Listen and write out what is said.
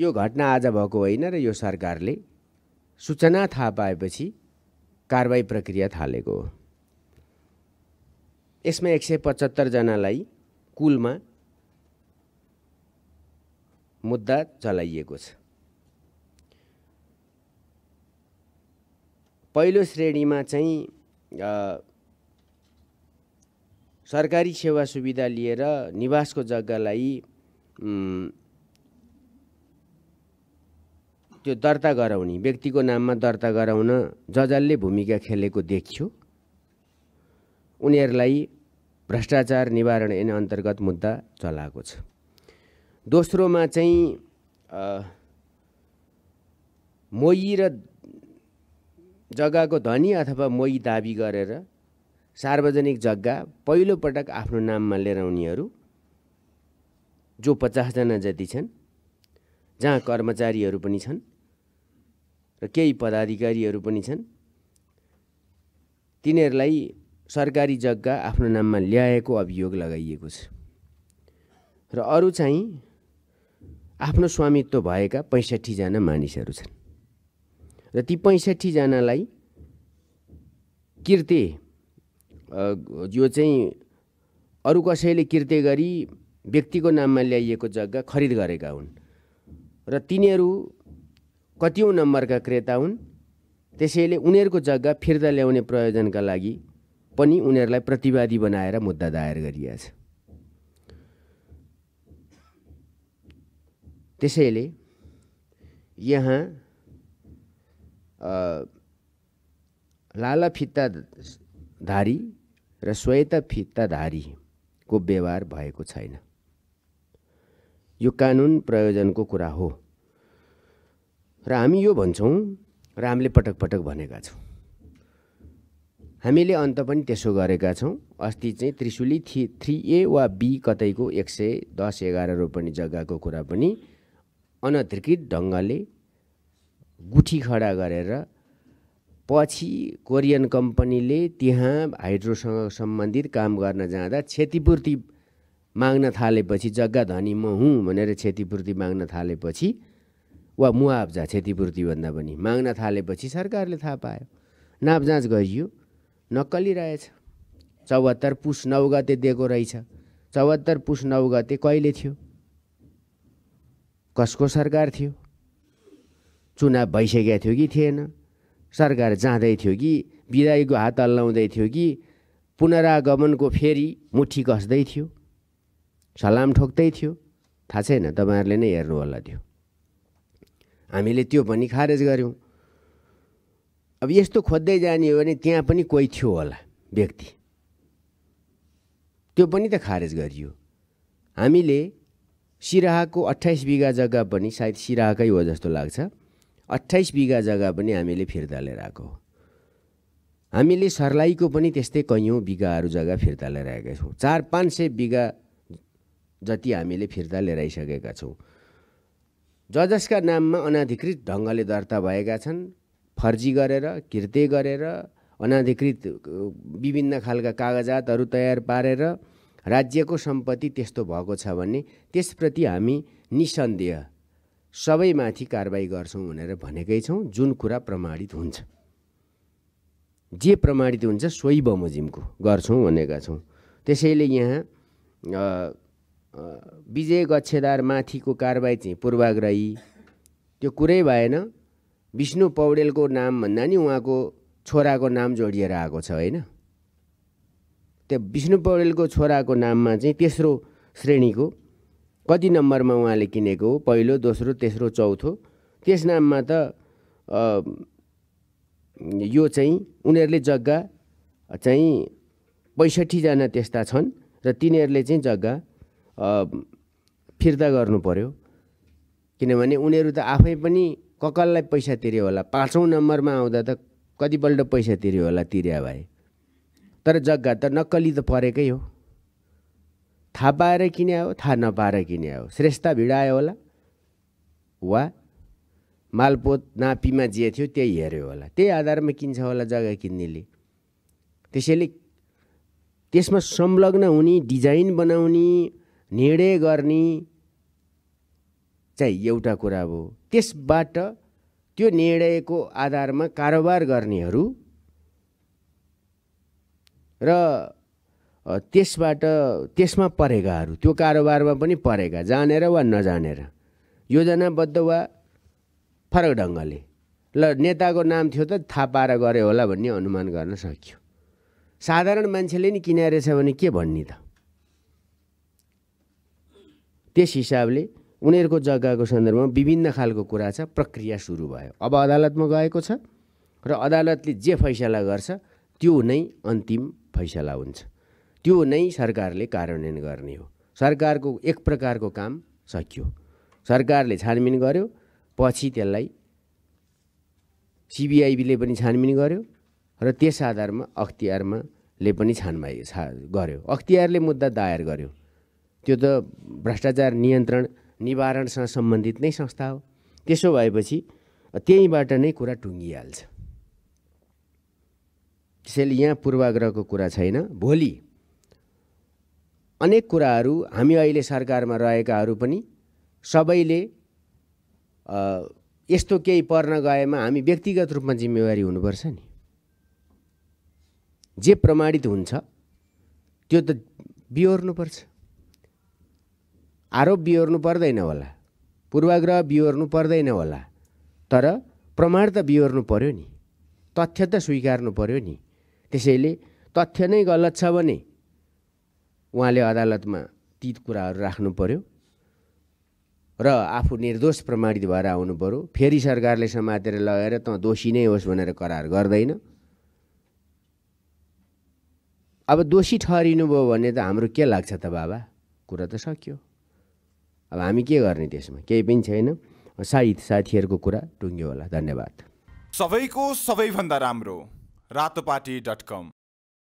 यो घटना आज भएको होइन र यो सरकारले सूचना थाहा पाएपछि कारवाही प्रक्रिया थालेको हो यसमा एक सय पचहत्तरजनालाई कुलमा मुद्दा चलाइएको छ पहिलो श्रेणीमा चाहिँ सरकारी सेवा सुविधा लिएर निवासको जग्गालाई त्यो दर्ता गराउने व्यक्तिको नाममा दर्ता गराउन जजलले भूमिका खेलेको देखियो उनीहरूलाई भ्रष्टाचार निवारण ऐन अन्तर्गत मुद्दा चलाएको छ दोस्रोमा चाहिँ मोही र जग्गाको धनी अथवा मोही दाबी गरेर सार्वजनिक जग्गा पहिलोपटक आफ्नो नाममा लिएर आउनेहरू जो पचासजना जति छन् जहाँ कर्मचारीहरू पनि छन् र केही पदाधिकारीहरू पनि छन् तिनीहरूलाई सरकारी जग्गा आफ्नो नाममा ल्याएको अभियोग लगाइएको छ र अरू चाहिँ आफ्नो स्वामित्व भएका पैँसठीजना मानिसहरू छन् र ती पैँसठीजनालाई किर्ते यो चाहिँ अरू कसैले किर्ते गरी व्यक्तिको नाममा ल्याइएको जग्गा खरिद गरेका हुन् र तिनीहरू कतिौँ नम्बरका क्रेता हुन् त्यसैले उनीहरूको जग्गा फिर्ता ल्याउने प्रयोजनका लागि पनि उनीहरूलाई प्रतिवादी बनाएर मुद्दा दायर गरिएको छ त्यसैले यहाँ लाला फित्ताधारी र श्वेत फित्ताधारीको व्यवहार भएको छैन यो कानुन प्रयोजनको कुरा हो र हामी यो भन्छौँ र हामीले पटक पटक भनेका छौँ हामीले अन्त पनि त्यसो गरेका छौँ अस्ति चाहिँ त्रिशुली थ्री थ्री ए वा बी कतैको एक सय दस एघार रोपनी जग्गाको कुरा पनि अनधिकृत ढङ्गले गुठी खडा गरेर पछि कोरियन कम्पनीले त्यहाँ हाइड्रोसँग सम्बन्धित काम गर्न जाँदा क्षतिपूर्ति माग्न थालेपछि जग्गा धनी म हुँ भनेर क्षतिपूर्ति माग्न थालेपछि वा मुआब्जा क्षतिपूर्तिभन्दा पनि माग्न थालेपछि सरकारले थाहा पायो नापजाँच गरियो नक्कली रहेछ चौहत्तर पुस नौ गते दिएको रहेछ चौहत्तर पुस नौ गते कहिले थियो कसको सरकार थियो चुनाव भइसकेको थियो कि थिएन सरकार जाँदै थियो कि विदाईको हात हल्लाउँदै थियो कि पुनरागमनको फेरि मुठी कस्दै थियो सलाम ठोक्दै थियो थाहा छैन तपाईँहरूले नै हेर्नु होला त्यो हामीले त्यो पनि खारेज गऱ्यौँ अब यस्तो खोज्दै जाने हो भने त्यहाँ पनि कोही थियो होला व्यक्ति त्यो पनि त खारेज गरियो हामीले सिराहाको अट्ठाइस बिघा जग्गा पनि सायद सिराहाकै हो जस्तो लाग्छ अट्ठाइस बिघा जग्गा पनि हामीले फिर्ता लिएर आएको हो हामीले सर्लाहीको पनि त्यस्तै कैयौँ बिघाहरू जग्गा फिर्ता लिएर आएका छौँ चार पाँच सय बिघा जति हामीले फिर्ता लिएर आइसकेका छौँ ज जसका नाममा अनाधिकृत ढङ्गले दर्ता भएका छन् फर्जी गरेर किर्ते गरेर अनाधिकृत विभिन्न खालका कागजातहरू तयार पारेर राज्यको सम्पत्ति त्यस्तो भएको छ भने त्यसप्रति हामी निसन्देह सबैमाथि कारवाही गर्छौँ भनेर भनेकै छौँ जुन कुरा प्रमाणित हुन्छ जे प्रमाणित हुन्छ सोही बमोजिमको गर्छौँ भनेका छौँ त्यसैले यहाँ विजय गच्छेदार माथिको कारबाही चाहिँ पूर्वाग्रही त्यो कुरै भएन विष्णु पौडेलको नाम भन्दा नि उहाँको छोराको नाम जोडिएर आएको छ होइन त्यो विष्णु पौडेलको छोराको नाममा चाहिँ तेस्रो श्रेणीको कति नम्बरमा उहाँले किनेको हो पहिलो दोस्रो तेस्रो चौथो त्यस नाममा त यो चाहिँ उनीहरूले जग्गा चाहिँ पैँसठीजना त्यस्ता छन् र तिनीहरूले चाहिँ जग्गा फिर्ता गर्नु पर्यो किनभने उनीहरू त आफै पनि ककललाई पैसा तिर्यो होला पाँचौँ नम्बरमा आउँदा त कतिपल्ट पैसा तिर्यो होला तिर्या भए तर जग्गा त नक्कली त परेकै हो थाहा पाएर किने हो थाहा नपाएर किने हो श्रेष्ठता भिडायो होला वा मालपोत नापीमा जे थियो त्यही हेऱ्यो होला त्यही आधारमा किन्छ होला जग्गा किन्नेले त्यसैले त्यसमा संलग्न हुने डिजाइन बनाउने निर्णय गर्ने चाहिँ एउटा कुरा हो त्यसबाट त्यो निर्णयको आधारमा कारोबार गर्नेहरू र त्यसबाट त्यसमा परेकाहरू त्यो कारोबारमा पनि परेका जानेर वा नजानेर योजनाबद्ध वा फरक ढङ्गले ल नेताको नाम थियो त थाहा पाएर गऱ्यो होला भन्ने अनुमान गर्न सकियो साधारण मान्छेले नि रहेछ भने के भन्ने त त्यस हिसाबले उनीहरूको जग्गाको सन्दर्भमा विभिन्न खालको कुरा छ प्रक्रिया सुरु भयो अब अदालतमा गएको छ र अदालतले जे फैसला गर्छ त्यो नै अन्तिम फैसला हुन्छ त्यो नै सरकारले कार्यान्वयन गर्ने हो सरकारको एक प्रकारको काम सकियो सरकारले छानबिन गर्यो पछि त्यसलाई सिबिआइबीले पनि छानबिन गर्यो र त्यस आधारमा अख्तियारमाले पनि छानमाइ छा गर्यो अख्तियारले मुद्दा दायर गर्यो त्यो त भ्रष्टाचार नियन्त्रण निवारणसँग सम्बन्धित नै संस्था हो त्यसो भएपछि त्यहीँबाट नै कुरा टुङ्गिहाल्छ त्यसैले यहाँ पूर्वाग्रहको कुरा छैन भोलि अनेक कुराहरू हामी अहिले सरकारमा रहेकाहरू पनि सबैले यस्तो केही पर्न गएमा हामी व्यक्तिगत रूपमा जिम्मेवारी हुनुपर्छ नि जे प्रमाणित हुन्छ त्यो त बिहोर्नुपर्छ आरोप बिहोर्नु पर्दैन होला पूर्वाग्रह बिहोर्नु पर्दैन होला तर प्रमाण त बिहोर्नु पर्यो नि तथ्य त स्वीकार्नु पर्यो नि त्यसैले तथ्य नै गलत छ भने उहाँले अदालतमा ती कुराहरू राख्नु पर्यो र आफू निर्दोष प्रमाणित भएर आउनु पऱ्यो फेरि सरकारले समातेर लगाएर त दोषी नै होस् भनेर करार गर्दैन अब दोषी ठहरिनु भयो भने त हाम्रो के लाग्छ त बाबा कुरा त सक्यो अब हामी के गर्ने त्यसमा केही पनि छैन सायद साथीहरूको कुरा टुङ्ग्यो होला धन्यवाद सबैको सबैभन्दा राम्रो रातोपाटी डट कम